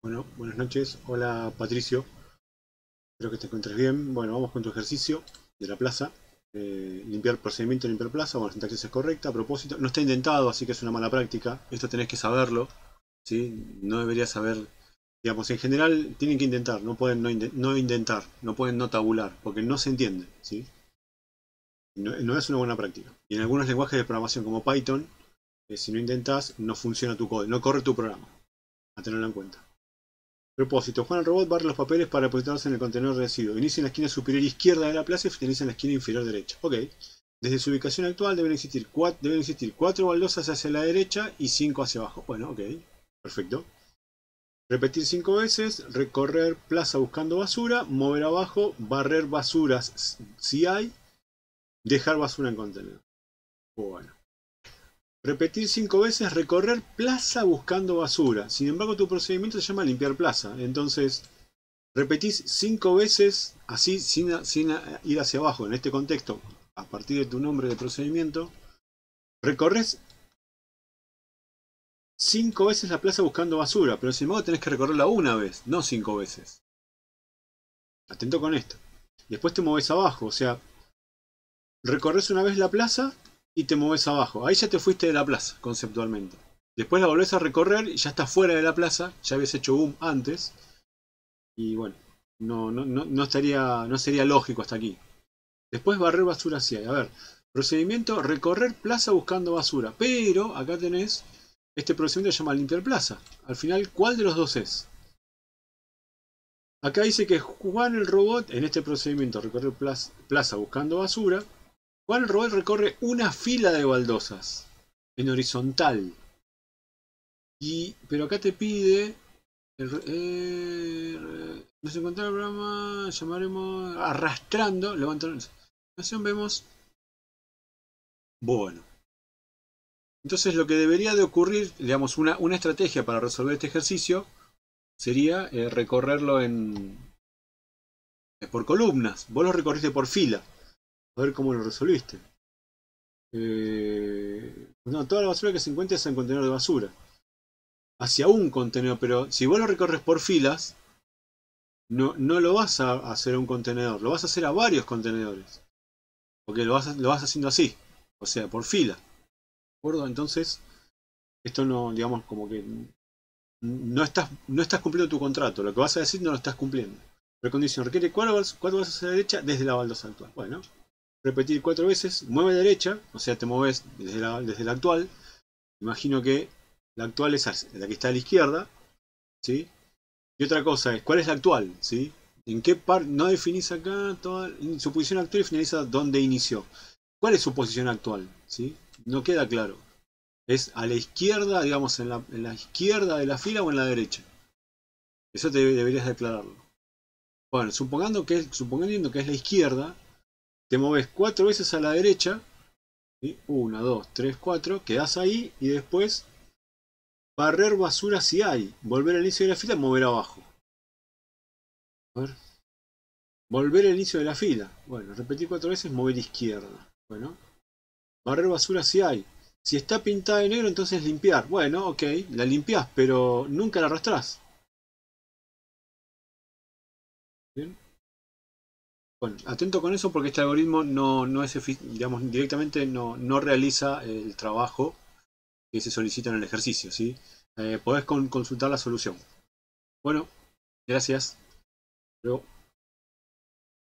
Bueno, buenas noches. Hola Patricio. Espero que te encuentres bien. Bueno, vamos con tu ejercicio de la plaza. Eh, limpiar procedimiento, limpiar plaza. Bueno, la sintaxis es correcta. A propósito, no está intentado, así que es una mala práctica. Esto tenés que saberlo. ¿sí? No deberías saber. Digamos, en general tienen que intentar, no pueden no, intentar no pueden no tabular, porque no se entiende. ¿sí? No, es una buena práctica. Y en algunos lenguajes de programación como Python, eh, si no intentas, no funciona tu código, no corre tu programa. A tenerlo en cuenta. Propósito. Juan el robot barre los papeles para depositarse en el contenedor de residuos. Inicia en la esquina superior izquierda de la plaza y finaliza en la esquina inferior derecha. Ok. Desde su ubicación actual deben existir, cuatro, deben existir baldosas hacia la derecha y cinco hacia abajo. Bueno, ok. Perfecto. Repetir cinco veces. Recorrer plaza buscando basura. Mover abajo. Barrer basuras si hay. Dejar basura en contenedor. Bueno. Repetir cinco veces, recorrer plaza buscando basura. Sin embargo, tu procedimiento se llama limpiar plaza. Entonces, repetís cinco veces así sin, ir hacia abajo. En este contexto, a partir de tu nombre de procedimiento, recorres cinco veces la plaza buscando basura, pero sin embargo tenés que recorrerla una vez, no cinco veces. Atento con esto. Después te mueves abajo, o sea, recorres una vez la plaza y te mueves abajo. Ahí ya te fuiste de la plaza, conceptualmente. Después la volvés a recorrer y ya está fuera de la plaza, ya habías hecho boom antes. Y bueno, no, no, no sería lógico hasta aquí. Después barrer basura si hay, A ver, procedimiento, recorrer plaza buscando basura. Pero acá tenés, este procedimiento se llama limpiar plaza. Al final, ¿cuál de los dos es? Acá dice que Juan el robot, en este procedimiento, recorrer plaza buscando basura, ¿Cuál Roel recorre una fila de baldosas en horizontal. Y, pero acá te pide. Eh, nos encontramos el programa, llamaremos arrastrando, levantamos. Vemos. Bueno. Entonces lo que debería de ocurrir, digamos, una, una estrategia para resolver este ejercicio sería eh, recorrerlo en eh, por columnas. Vos lo recorriste por fila a ver cómo lo resolviste. Eh, toda la basura que se encuentra es en contenedor de basura. Hacia un contenedor, pero si vos lo recorres por filas, no, no lo vas a hacer a un contenedor, lo vas a hacer a varios contenedores. Porque lo vas, lo vas haciendo así, o sea, por fila. ¿De acuerdo? Entonces, esto no, digamos, como que no estás, no estás cumpliendo tu contrato. Lo que vas a decir no lo estás cumpliendo. condición requiere cuatro vasos a la derecha desde la baldosa actual. Bueno, repetir cuatro veces, mueve derecha, o sea, te mueves desde la, desde actual. Imagino que la actual es la que está a la izquierda, ¿sí? Y otra cosa es, ¿cuál es la actual? ¿Sí? ¿En qué parte? No definís acá toda su posición actual y finaliza donde inició. ¿Cuál es su posición actual? ¿Sí? No queda claro. ¿Es a la izquierda, digamos, en la, la izquierda de la fila o en la derecha? Eso te deberías declararlo. Bueno, supongando que, suponiendo que es la izquierda, te moves cuatro veces a la derecha, 1, dos, tres, cuatro. Quedas ahí y después barrer basura si hay, volver al inicio de la fila, mover abajo. Volver al inicio de la fila. Bueno, repetir cuatro veces, mover izquierda. Bueno. Barrer basura si hay. Si está pintada de negro, entonces limpiar. Bueno, ok, la limpias pero nunca la arrastrás. Bien. Bueno, atento con eso porque este algoritmo no, no es digamos, directamente no, no, realiza el trabajo que se solicita en el ejercicio, ¿sí? Eh, podés consultar la solución. Bueno, gracias.